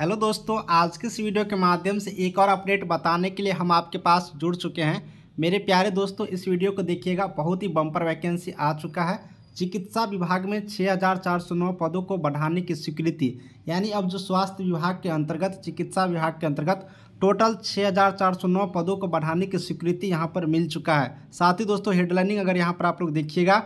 hello दोस्तों आज के इस वीडियो के माध्यम से एक और अपडेट बताने के लिए हम आपके पास जुड़ चुके हैं मेरे प्यारे दोस्तों इस वीडियो को देखिएगा बहुत ही बम्पर वैकेंसी आ चुका है चिकित्सा विभाग में 6,409 पदों को बढ़ाने की स्वीकृति यानी अब जो स्वास्थ्य विभाग के अंतर्गत चिकित्सा विभाग के अंतर्गत टोटल 6,409 पदों को बढ़ाने की स्वीकृति यहाँ पर मिल चुका है साथ ही दोस्तों हेडलाइनिंग अगर यहाँ पर आप लोग देखिएगा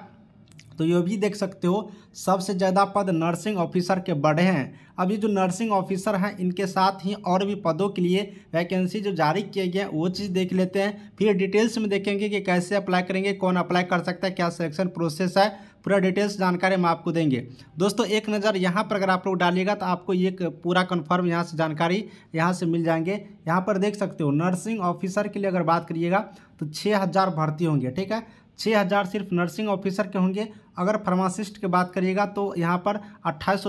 तो ये भी देख सकते हो सबसे ज़्यादा पद नर्सिंग ऑफिसर के बढ़े हैं अब ये जो नर्सिंग ऑफिसर हैं इनके साथ ही और भी पदों के लिए वैकेंसी जो जारी किए गए हैं वो चीज़ देख लेते हैं फिर डिटेल्स में देखेंगे कि कैसे अप्लाई करेंगे कौन अप्लाई कर सकता है क्या सिलेक्शन प्रोसेस है पूरा डिटेल्स जानकारी हम आपको देंगे दोस्तों एक नज़र यहाँ पर अगर आप लोग डालिएगा तो आपको ये पूरा कन्फर्म यहाँ से जानकारी यहाँ से मिल जाएंगे यहाँ पर देख सकते हो नर्सिंग ऑफिसर के लिए अगर बात करिएगा तो छः हज़ार भर्ती होंगे ठीक है छः हज़ार सिर्फ नर्सिंग ऑफिसर के होंगे अगर फार्मासिस्ट की बात करिएगा तो यहाँ पर अट्ठाईस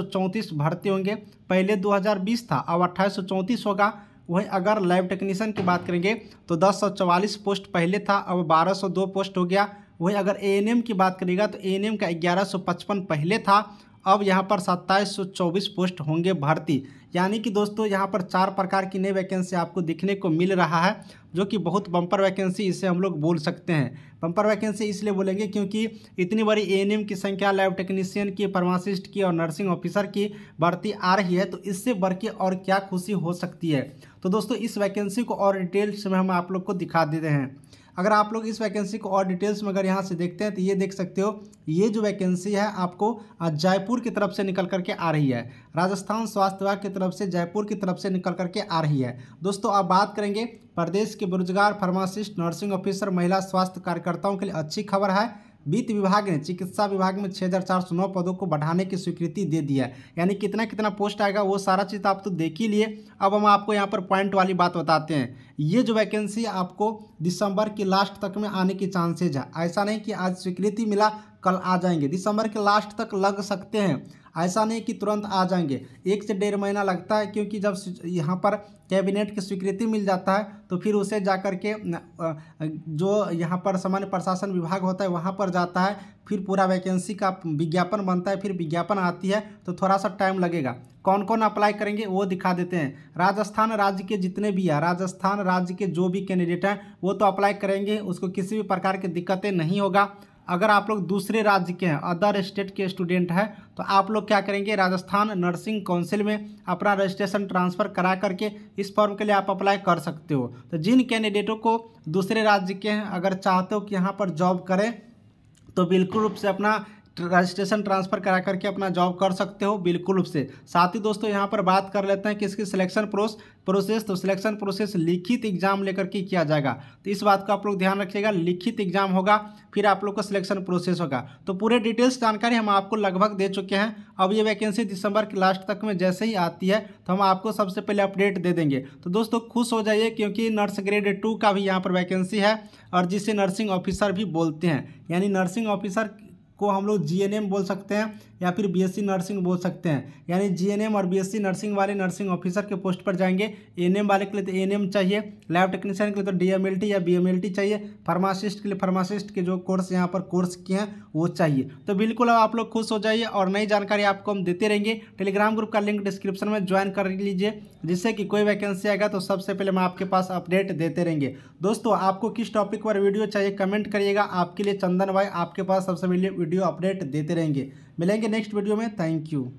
भर्ती होंगे पहले 2020 था अब अट्ठाईस होगा वहीं अगर लैब टेक्नीशियन की बात करेंगे तो चवालीस पोस्ट पहले था अब 1202 पोस्ट हो गया वहीं अगर एएनएम की बात करिएगा तो एएनएम का पचपन पहले था अब यहाँ पर सत्ताईस पोस्ट होंगे भर्ती यानी कि दोस्तों यहाँ पर चार प्रकार की नई वैकेंसी आपको दिखने को मिल रहा है जो कि बहुत बम्पर वैकेंसी इसे हम लोग बोल सकते हैं बम्पर वैकेंसी इसलिए बोलेंगे क्योंकि इतनी बड़ी ए की संख्या लैब टेक्नीशियन की फार्मासिस्ट की और नर्सिंग ऑफिसर की भर्ती आ रही है तो इससे बढ़ के और क्या खुशी हो सकती है तो दोस्तों इस वैकेंसी को और डिटेल्स में हम आप लोग को दिखा देते हैं अगर आप लोग इस वैकेंसी को और डिटेल्स में अगर यहाँ से देखते हैं तो ये देख सकते हो ये जो वैकेंसी है आपको जयपुर की तरफ से निकल करके आ रही है राजस्थान स्वास्थ्य विभाग की तरफ से जयपुर की तरफ से निकल करके आ रही है दोस्तों अब बात करेंगे प्रदेश के बेरोजगार फार्मासिस्ट नर्सिंग ऑफिसर महिला स्वास्थ्य कार्यकर्ताओं के लिए अच्छी खबर है वित्त विभाग ने चिकित्सा विभाग में छः हज़ार चार सौ नौ पदों को बढ़ाने की स्वीकृति दे दी है यानी कितना कितना पोस्ट आएगा वो सारा चीज़ आप तो देख ही लिए अब हम आपको यहाँ पर पॉइंट वाली बात बताते हैं ये जो वैकेंसी आपको दिसंबर की लास्ट तक में आने के चांसेज है ऐसा नहीं कि आज स्वीकृति मिला कल आ जाएंगे दिसंबर के लास्ट तक लग सकते हैं ऐसा नहीं कि तुरंत आ जाएंगे एक से डेढ़ महीना लगता है क्योंकि जब यहाँ पर कैबिनेट की स्वीकृति मिल जाता है तो फिर उसे जा कर के जो यहाँ पर सामान्य प्रशासन विभाग होता है वहाँ पर जाता है फिर पूरा वैकेंसी का विज्ञापन बनता है फिर विज्ञापन आती है तो थोड़ा सा टाइम लगेगा कौन कौन अप्लाई करेंगे वो दिखा देते हैं राजस्थान राज्य के जितने भी हैं राजस्थान राज्य के जो भी कैंडिडेट हैं वो तो अप्लाई करेंगे उसको किसी भी प्रकार की दिक्कतें नहीं होगा अगर आप लोग दूसरे राज्य के हैं अदर स्टेट के स्टूडेंट हैं तो आप लोग क्या करेंगे राजस्थान नर्सिंग काउंसिल में अपना रजिस्ट्रेशन ट्रांसफ़र करा करके इस फॉर्म के लिए आप अप्लाई कर सकते हो तो जिन कैंडिडेटों को दूसरे राज्य के हैं अगर चाहते हो कि यहाँ पर जॉब करें तो बिल्कुल रूप से अपना रजिस्ट्रेशन तो ट्रांसफ़र करा करके अपना जॉब कर सकते हो बिल्कुल से साथ ही दोस्तों यहाँ पर बात कर लेते हैं कि इसकी सिलेक्शन प्रोस प्रोसेस तो सिलेक्शन प्रोसेस लिखित एग्जाम लेकर के किया जाएगा तो इस बात का आप लोग ध्यान रखिएगा लिखित एग्जाम होगा फिर आप लोग का सिलेक्शन प्रोसेस होगा तो पूरे डिटेल्स जानकारी हम आपको लगभग दे चुके हैं अब ये वैकेंसी दिसंबर के लास्ट तक में जैसे ही आती है तो हम आपको सबसे पहले अपडेट दे देंगे तो दोस्तों खुश हो जाइए क्योंकि नर्स ग्रेड टू का भी यहाँ पर वैकेंसी है और जिसे नर्सिंग ऑफिसर भी बोलते हैं यानी नर्सिंग ऑफिसर को हम लोग जीएनएम बोल सकते हैं या फिर बीएससी नर्सिंग बोल सकते हैं यानी जीएनएम और बीएससी नर्सिंग वाले नर्सिंग ऑफिसर के पोस्ट पर जाएंगे एएनएम वाले के लिए तो एएनएम चाहिए लैब टेक्नीशियन के लिए तो डीएमएलटी या बीएमएलटी चाहिए फार्मासिस्ट के लिए फार्मासिस्ट के जो कोर्स यहाँ पर कोर्स किए हैं वो चाहिए तो बिल्कुल अब आप लोग खुश हो जाइए और नई जानकारी आपको हम देते रहेंगे टेलीग्राम ग्रुप का लिंक डिस्क्रिप्शन में ज्वाइन कर लीजिए जिससे कि कोई वैकेंसी आएगा तो सबसे पहले मैं आपके पास अपडेट देते रहेंगे दोस्तों आपको किस टॉपिक पर वीडियो चाहिए कमेंट करिएगा आपके लिए चंदन भाई आपके पास सबसे पहले वीडियो वीडियो अपडेट देते रहेंगे मिलेंगे नेक्स्ट वीडियो में थैंक यू